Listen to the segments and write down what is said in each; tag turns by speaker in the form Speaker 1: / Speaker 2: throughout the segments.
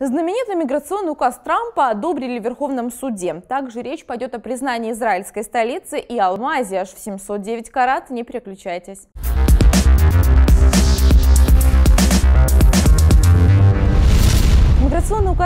Speaker 1: Знаменитый миграционный указ Трампа одобрили в Верховном суде. Также речь пойдет о признании израильской столицы и алмазе аж в 709 карат. Не переключайтесь.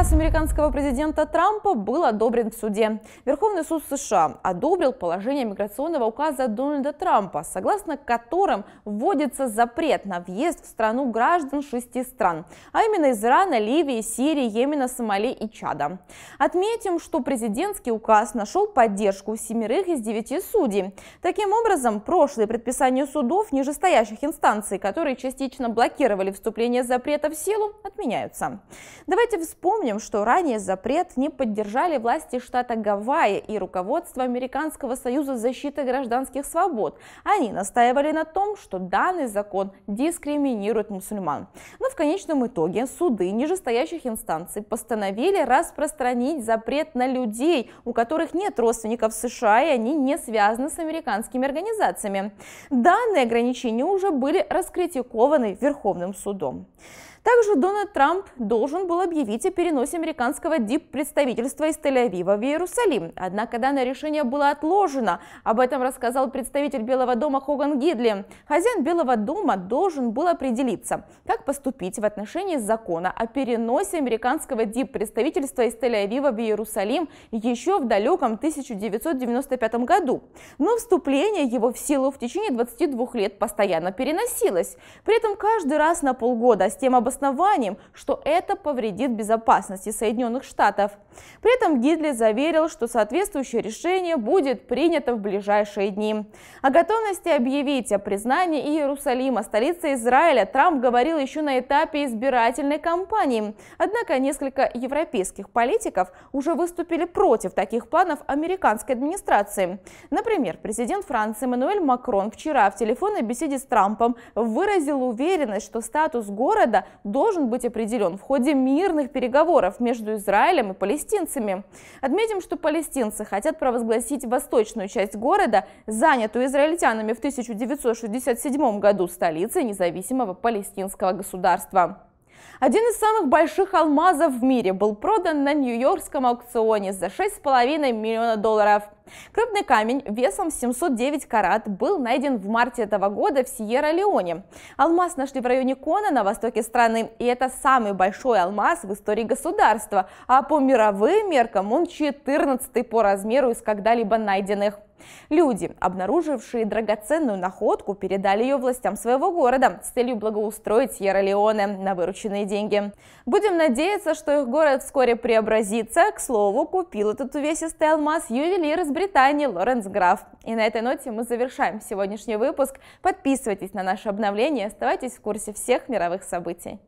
Speaker 1: Указ американского президента Трампа был одобрен в суде. Верховный суд США одобрил положение миграционного указа Дональда Трампа, согласно которым вводится запрет на въезд в страну граждан шести стран, а именно Израиля, Ливии, Сирии, Йемена, Сомали и Чада. Отметим, что президентский указ нашел поддержку семерых из девяти судей. Таким образом, прошлые предписания судов нижестоящих инстанций, которые частично блокировали вступление запрета в силу, отменяются. Давайте вспомним, Напомним, что ранее запрет не поддержали власти штата Гавайи и руководство Американского союза защиты гражданских свобод. Они настаивали на том, что данный закон дискриминирует мусульман. Но в конечном итоге суды нижестоящих инстанций постановили распространить запрет на людей, у которых нет родственников в США и они не связаны с американскими организациями. Данные ограничения уже были раскритикованы Верховным судом. Также Дональд Трамп должен был объявить о переносе американского дип-представительства из Тель-Авива в Иерусалим. Однако данное решение было отложено. Об этом рассказал представитель Белого дома Хоган Гидли. Хозяин Белого дома должен был определиться, как поступить в отношении закона о переносе американского дип-представительства из Тель-Авива в Иерусалим еще в далеком 1995 году. Но вступление его в силу в течение 22 лет постоянно переносилось. При этом каждый раз на полгода с тем обоснования обоснованием, что это повредит безопасности Соединенных Штатов. При этом Гидли заверил, что соответствующее решение будет принято в ближайшие дни. О готовности объявить о признании Иерусалима столицей Израиля Трамп говорил еще на этапе избирательной кампании. Однако несколько европейских политиков уже выступили против таких планов американской администрации. Например, президент Франции Эммануэль Макрон вчера в телефонной беседе с Трампом выразил уверенность, что статус города должен быть определен в ходе мирных переговоров между Израилем и палестинцами. Отметим, что палестинцы хотят провозгласить восточную часть города, занятую израильтянами в 1967 году столицей независимого палестинского государства. Один из самых больших алмазов в мире был продан на нью-йоркском аукционе за 6,5 миллиона долларов – Крупный камень весом 709 карат был найден в марте этого года в Сьерра-Леоне. Алмаз нашли в районе Кона на востоке страны, и это самый большой алмаз в истории государства, а по мировым меркам он 14 по размеру из когда-либо найденных. Люди, обнаружившие драгоценную находку, передали ее властям своего города с целью благоустроить Сьерра-Леоне на вырученные деньги. Будем надеяться, что их город вскоре преобразится. К слову, купил этот увесистый алмаз ювелир из Британии Британии Лоренс Граф. И на этой ноте мы завершаем сегодняшний выпуск. Подписывайтесь на наши обновления, оставайтесь в курсе всех мировых событий.